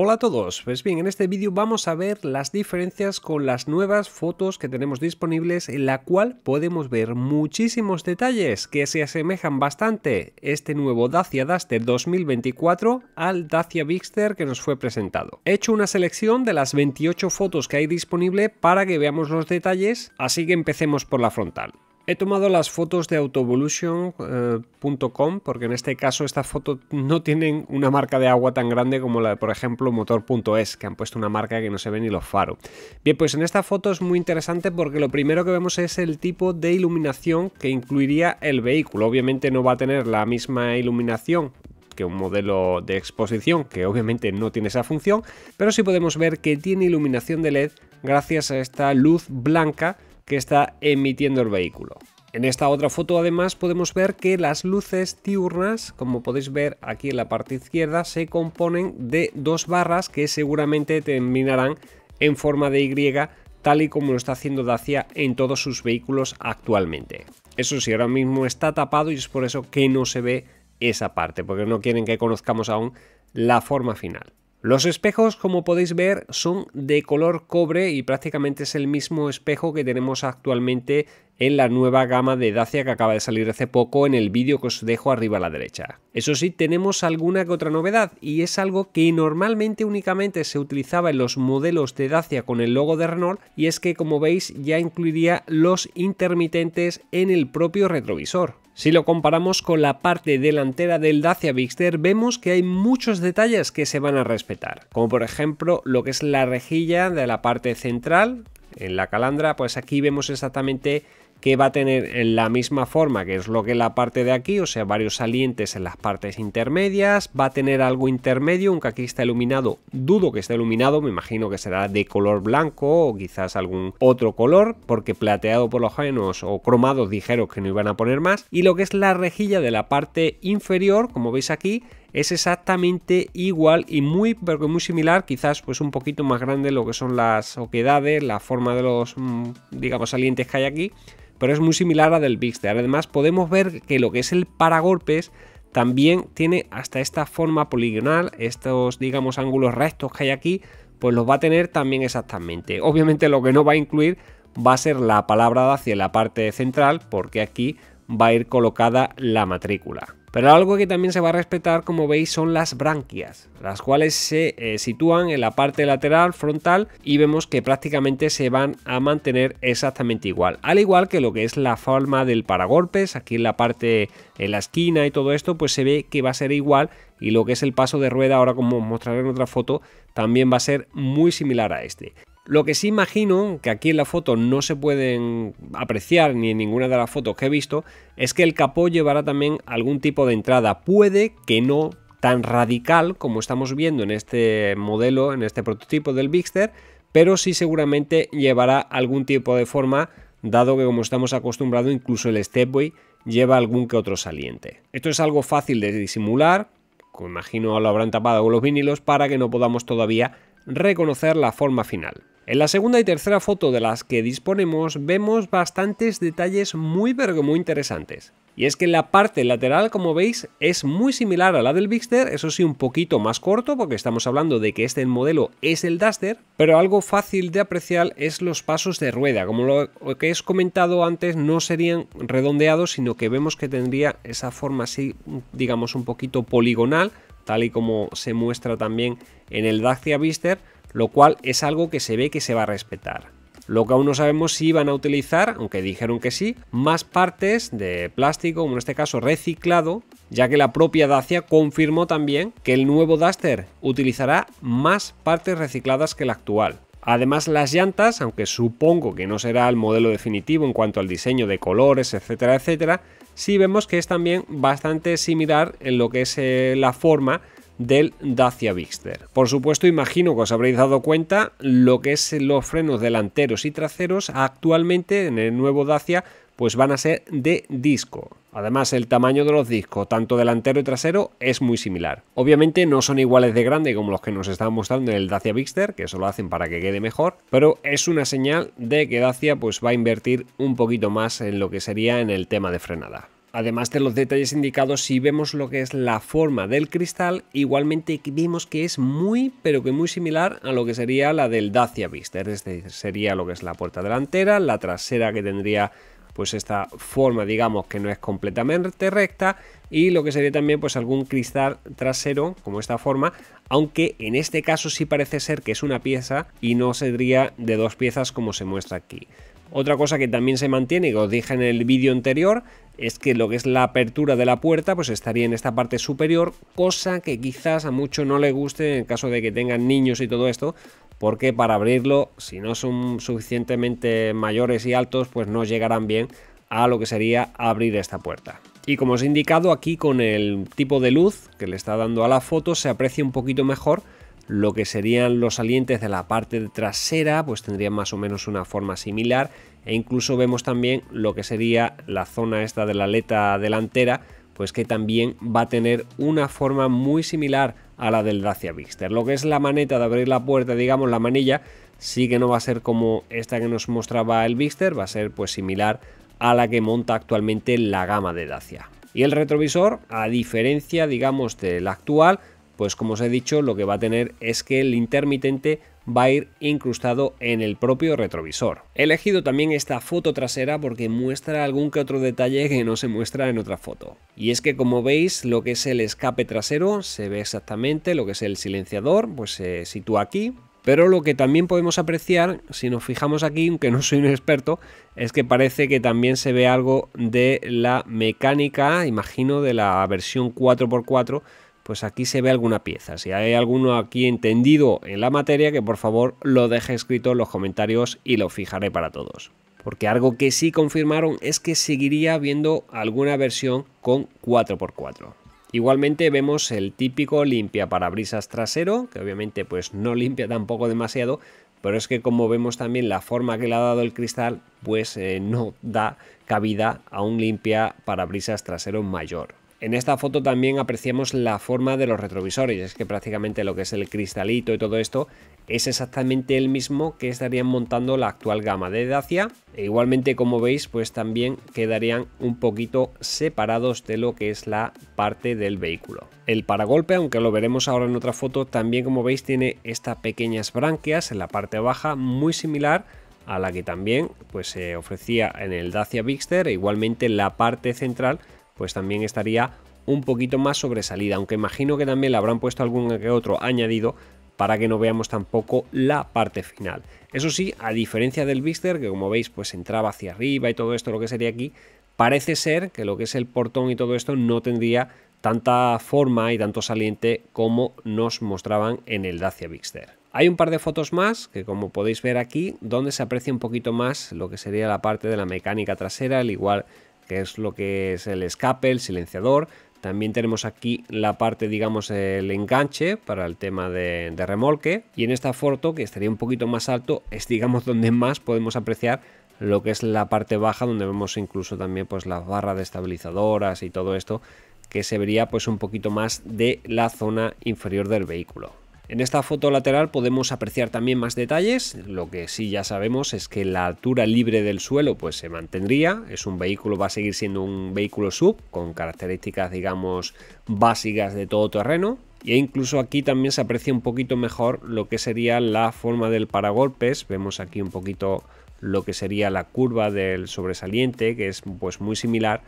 Hola a todos, pues bien, en este vídeo vamos a ver las diferencias con las nuevas fotos que tenemos disponibles en la cual podemos ver muchísimos detalles que se asemejan bastante este nuevo Dacia Duster 2024 al Dacia Bigster que nos fue presentado. He hecho una selección de las 28 fotos que hay disponible para que veamos los detalles, así que empecemos por la frontal. He tomado las fotos de autovolution.com eh, porque en este caso estas fotos no tienen una marca de agua tan grande como la de, por ejemplo, motor.es, que han puesto una marca que no se ve ni los faros. Bien, pues en esta foto es muy interesante porque lo primero que vemos es el tipo de iluminación que incluiría el vehículo. Obviamente no va a tener la misma iluminación que un modelo de exposición, que obviamente no tiene esa función, pero sí podemos ver que tiene iluminación de LED gracias a esta luz blanca que está emitiendo el vehículo. En esta otra foto además podemos ver que las luces diurnas, como podéis ver aquí en la parte izquierda, se componen de dos barras que seguramente terminarán en forma de Y tal y como lo está haciendo Dacia en todos sus vehículos actualmente. Eso sí, ahora mismo está tapado y es por eso que no se ve esa parte, porque no quieren que conozcamos aún la forma final. Los espejos, como podéis ver, son de color cobre y prácticamente es el mismo espejo que tenemos actualmente en la nueva gama de Dacia que acaba de salir hace poco en el vídeo que os dejo arriba a la derecha. Eso sí, tenemos alguna que otra novedad y es algo que normalmente únicamente se utilizaba en los modelos de Dacia con el logo de Renault y es que como veis ya incluiría los intermitentes en el propio retrovisor. Si lo comparamos con la parte delantera del Dacia Vixter, vemos que hay muchos detalles que se van a respetar, como por ejemplo lo que es la rejilla de la parte central, en la calandra, pues aquí vemos exactamente que va a tener en la misma forma que es lo que la parte de aquí, o sea, varios salientes en las partes intermedias, va a tener algo intermedio, aunque aquí está iluminado, dudo que esté iluminado, me imagino que será de color blanco o quizás algún otro color, porque plateado por los genos o cromados dijeron que no iban a poner más, y lo que es la rejilla de la parte inferior, como veis aquí, es exactamente igual y muy, pero muy similar, quizás pues un poquito más grande lo que son las oquedades, la forma de los, mm, digamos, salientes que hay aquí, pero es muy similar a del Bigster. Además, podemos ver que lo que es el paragolpes también tiene hasta esta forma poligonal, estos, digamos, ángulos rectos que hay aquí, pues los va a tener también exactamente. Obviamente lo que no va a incluir va a ser la palabra hacia la parte central, porque aquí va a ir colocada la matrícula. Pero algo que también se va a respetar, como veis, son las branquias, las cuales se eh, sitúan en la parte lateral frontal y vemos que prácticamente se van a mantener exactamente igual. Al igual que lo que es la forma del paragolpes, aquí en la parte, en la esquina y todo esto, pues se ve que va a ser igual y lo que es el paso de rueda, ahora como mostraré en otra foto, también va a ser muy similar a este. Lo que sí imagino, que aquí en la foto no se pueden apreciar ni en ninguna de las fotos que he visto, es que el capó llevará también algún tipo de entrada. Puede que no tan radical como estamos viendo en este modelo, en este prototipo del Bigster, pero sí seguramente llevará algún tipo de forma, dado que como estamos acostumbrados, incluso el Stepway lleva algún que otro saliente. Esto es algo fácil de disimular, como imagino lo habrán tapado con los vinilos para que no podamos todavía reconocer la forma final. En la segunda y tercera foto de las que disponemos vemos bastantes detalles muy muy interesantes. Y es que la parte lateral, como veis, es muy similar a la del Bixter, eso sí un poquito más corto porque estamos hablando de que este modelo es el Duster, pero algo fácil de apreciar es los pasos de rueda, como lo que he comentado antes no serían redondeados sino que vemos que tendría esa forma así, digamos un poquito poligonal, tal y como se muestra también en el Dacia Bixter lo cual es algo que se ve que se va a respetar. Lo que aún no sabemos si van a utilizar, aunque dijeron que sí, más partes de plástico, como en este caso reciclado, ya que la propia Dacia confirmó también que el nuevo Duster utilizará más partes recicladas que el actual. Además las llantas, aunque supongo que no será el modelo definitivo en cuanto al diseño de colores, etcétera, etcétera, sí vemos que es también bastante similar en lo que es eh, la forma del Dacia Bigster. Por supuesto, imagino que os habréis dado cuenta lo que es los frenos delanteros y traseros actualmente en el nuevo Dacia pues van a ser de disco. Además, el tamaño de los discos, tanto delantero y trasero, es muy similar. Obviamente no son iguales de grande como los que nos están mostrando en el Dacia Bigster, que eso lo hacen para que quede mejor, pero es una señal de que Dacia pues, va a invertir un poquito más en lo que sería en el tema de frenada. Además de los detalles indicados, si vemos lo que es la forma del cristal, igualmente vimos que es muy, pero que muy similar a lo que sería la del Dacia vista Es decir, sería lo que es la puerta delantera, la trasera que tendría pues esta forma digamos que no es completamente recta y lo que sería también pues algún cristal trasero como esta forma aunque en este caso sí parece ser que es una pieza y no sería de dos piezas como se muestra aquí otra cosa que también se mantiene que os dije en el vídeo anterior es que lo que es la apertura de la puerta pues estaría en esta parte superior, cosa que quizás a muchos no le guste en caso de que tengan niños y todo esto, porque para abrirlo, si no son suficientemente mayores y altos, pues no llegarán bien a lo que sería abrir esta puerta. Y como os he indicado aquí con el tipo de luz que le está dando a la foto se aprecia un poquito mejor lo que serían los salientes de la parte trasera, pues tendría más o menos una forma similar. E incluso vemos también lo que sería la zona esta de la aleta delantera, pues que también va a tener una forma muy similar a la del Dacia Bigster. Lo que es la maneta de abrir la puerta, digamos la manilla, sí que no va a ser como esta que nos mostraba el Bigster, va a ser pues similar a la que monta actualmente la gama de Dacia. Y el retrovisor, a diferencia digamos del actual, pues como os he dicho, lo que va a tener es que el intermitente va a ir incrustado en el propio retrovisor. He elegido también esta foto trasera porque muestra algún que otro detalle que no se muestra en otra foto. Y es que como veis lo que es el escape trasero se ve exactamente, lo que es el silenciador pues se sitúa aquí. Pero lo que también podemos apreciar, si nos fijamos aquí, aunque no soy un experto, es que parece que también se ve algo de la mecánica, imagino, de la versión 4x4, pues aquí se ve alguna pieza. Si hay alguno aquí entendido en la materia, que por favor lo deje escrito en los comentarios y lo fijaré para todos. Porque algo que sí confirmaron es que seguiría habiendo alguna versión con 4x4. Igualmente vemos el típico limpia brisas trasero, que obviamente pues no limpia tampoco demasiado, pero es que como vemos también la forma que le ha dado el cristal, pues eh, no da cabida a un limpia brisas trasero mayor. En esta foto también apreciamos la forma de los retrovisores, es que prácticamente lo que es el cristalito y todo esto es exactamente el mismo que estarían montando la actual gama de Dacia. E igualmente como veis pues también quedarían un poquito separados de lo que es la parte del vehículo. El paragolpe, aunque lo veremos ahora en otra foto, también como veis tiene estas pequeñas branquias en la parte baja muy similar a la que también pues se ofrecía en el Dacia Bigster e igualmente la parte central pues también estaría un poquito más sobresalida, aunque imagino que también le habrán puesto algún que otro añadido para que no veamos tampoco la parte final. Eso sí, a diferencia del vixter que como veis pues entraba hacia arriba y todo esto lo que sería aquí, parece ser que lo que es el portón y todo esto no tendría tanta forma y tanto saliente como nos mostraban en el Dacia Vixter. Hay un par de fotos más que como podéis ver aquí donde se aprecia un poquito más lo que sería la parte de la mecánica trasera al igual que es lo que es el escape, el silenciador. También tenemos aquí la parte, digamos, el enganche para el tema de, remolque. Y en esta foto, que estaría un poquito más alto, es, digamos, donde más podemos apreciar lo que es la parte baja, donde vemos incluso también pues las barras de estabilizadoras y todo esto, que se vería pues un poquito más de la zona inferior del vehículo. En esta foto lateral podemos apreciar también más detalles, lo que sí ya sabemos es que la altura libre del suelo pues se mantendría, es un vehículo, va a seguir siendo un vehículo sub con características digamos básicas de todo terreno, e incluso aquí también se aprecia un poquito mejor lo que sería la forma del paragolpes. Vemos aquí un poquito lo que sería la curva del sobresaliente, que es pues muy similar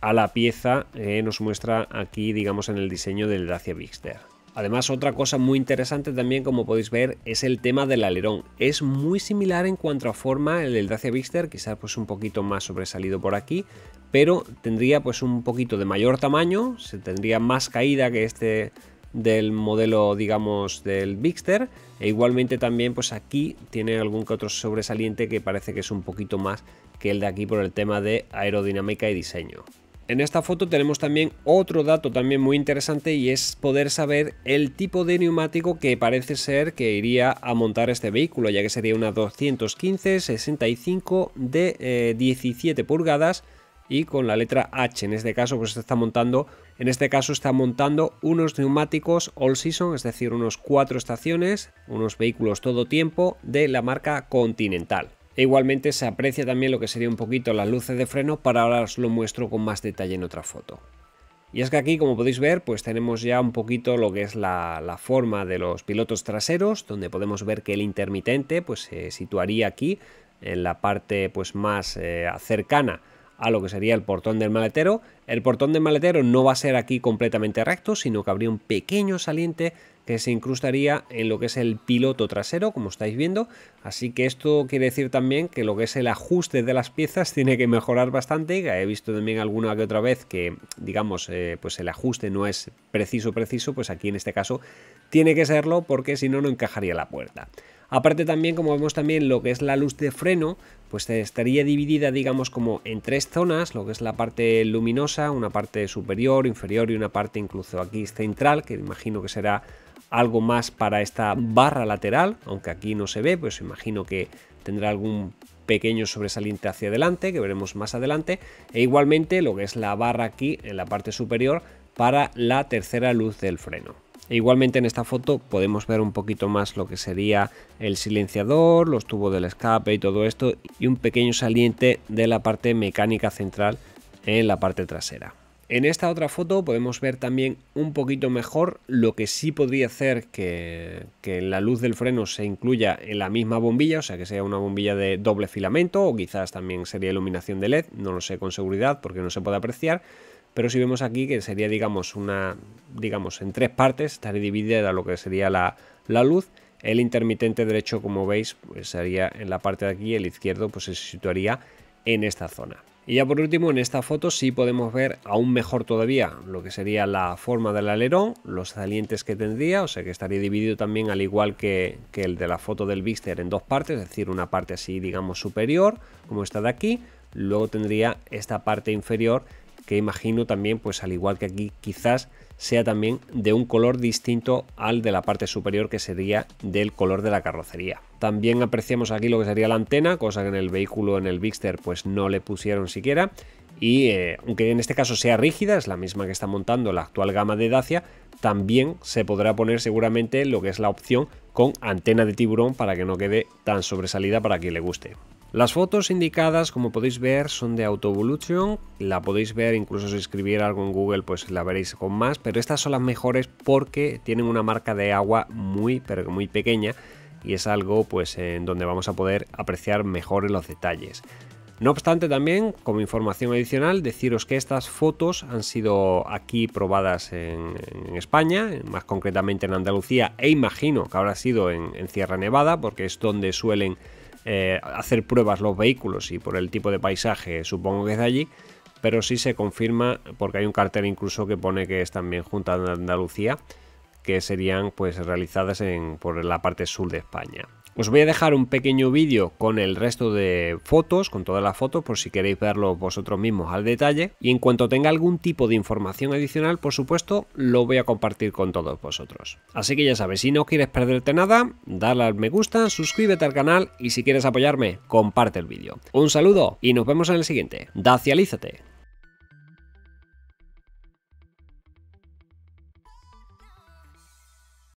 a la pieza que eh, nos muestra aquí, digamos, en el diseño del Dacia Bigster. Además, otra cosa muy interesante también, como podéis ver, es el tema del alerón. Es muy similar en cuanto a forma el del Dacia Bixter, quizás pues un poquito más sobresalido por aquí, pero tendría pues un poquito de mayor tamaño, se tendría más caída que este del modelo digamos del Bixter e igualmente también pues aquí tiene algún que otro sobresaliente que parece que es un poquito más que el de aquí por el tema de aerodinámica y diseño. En esta foto tenemos también otro dato también muy interesante y es poder saber el tipo de neumático que parece ser que iría a montar este vehículo, ya que sería una 215 65 de 17 eh, pulgadas y con la letra H. En este caso, pues está montando, en este caso está montando unos neumáticos all season, es decir, unos cuatro estaciones, unos vehículos todo tiempo de la marca Continental. E igualmente se aprecia también lo que sería un poquito las luces de freno, para ahora os lo muestro con más detalle en otra foto. Y es que aquí, como podéis ver, pues tenemos ya un poquito lo que es la, forma de los pilotos traseros, donde podemos ver que el intermitente pues, se situaría aquí, en la parte pues, más eh, cercana a lo que sería el portón del maletero. El portón del maletero no va a ser aquí completamente recto, sino que habría un pequeño saliente que se incrustaría en lo que es el piloto trasero, como estáis viendo. Así que esto quiere decir también que lo que es el ajuste de las piezas tiene que mejorar bastante. He visto también alguna que otra vez que, digamos, eh, pues el ajuste no es preciso, preciso, pues aquí en este caso tiene que serlo porque si no, no encajaría la puerta. Aparte también, como vemos también lo que es la luz de freno, pues estaría dividida, digamos, como en tres zonas, lo que es la parte luminosa, una parte superior, inferior y una parte incluso aquí central, que imagino que será algo más para esta barra lateral, aunque aquí no se ve, pues imagino que tendrá algún pequeño sobresaliente hacia adelante, que veremos más adelante, e igualmente lo que es la barra aquí en la parte superior para la tercera luz del freno. E igualmente en esta foto podemos ver un poquito más lo que sería el silenciador, los tubos del escape y todo esto, y un pequeño saliente de la parte mecánica central en la parte trasera. En esta otra foto podemos ver también un poquito mejor lo que sí podría hacer que, la luz del freno se incluya en la misma bombilla, o sea que sea una bombilla de doble filamento o quizás también sería iluminación de LED, no lo sé con seguridad porque no se puede apreciar, pero si vemos aquí que sería digamos una, digamos en tres partes, estaría dividida lo que sería la, luz, el intermitente derecho como veis pues, sería en la parte de aquí, el izquierdo pues se situaría en esta zona. Y ya por último, en esta foto sí podemos ver aún mejor todavía lo que sería la forma del alerón, los salientes que tendría, o sea que estaría dividido también al igual que, el de la foto del vixter en dos partes, es decir, una parte así digamos superior, como esta de aquí, luego tendría esta parte inferior que imagino también, pues al igual que aquí, quizás sea también de un color distinto al de la parte superior que sería del color de la carrocería. También apreciamos aquí lo que sería la antena, cosa que en el vehículo, en el Bixter, pues no le pusieron siquiera. Y eh, aunque en este caso sea rígida, es la misma que está montando la actual gama de Dacia, también se podrá poner seguramente lo que es la opción con antena de tiburón para que no quede tan sobresalida para quien le guste. Las fotos indicadas, como podéis ver, son de Autovolution, la podéis ver incluso si escribiera algo en Google pues la veréis con más, pero estas son las mejores porque tienen una marca de agua muy pero muy pequeña y es algo pues en donde vamos a poder apreciar mejor los detalles. No obstante también, como información adicional, deciros que estas fotos han sido aquí probadas en, España, más concretamente en Andalucía e imagino que habrá sido en Sierra Nevada porque es donde suelen eh, hacer pruebas los vehículos y por el tipo de paisaje supongo que es de allí, pero sí se confirma porque hay un cartel incluso que pone que es también Junta de Andalucía, que serían pues realizadas en, por la parte sur de España. Os voy a dejar un pequeño vídeo con el resto de fotos, con todas las fotos, por si queréis verlo vosotros mismos al detalle. Y en cuanto tenga algún tipo de información adicional, por supuesto, lo voy a compartir con todos vosotros. Así que ya sabes, si no quieres perderte nada, dale al me gusta, suscríbete al canal y si quieres apoyarme, comparte el vídeo. Un saludo y nos vemos en el siguiente. Dacialízate.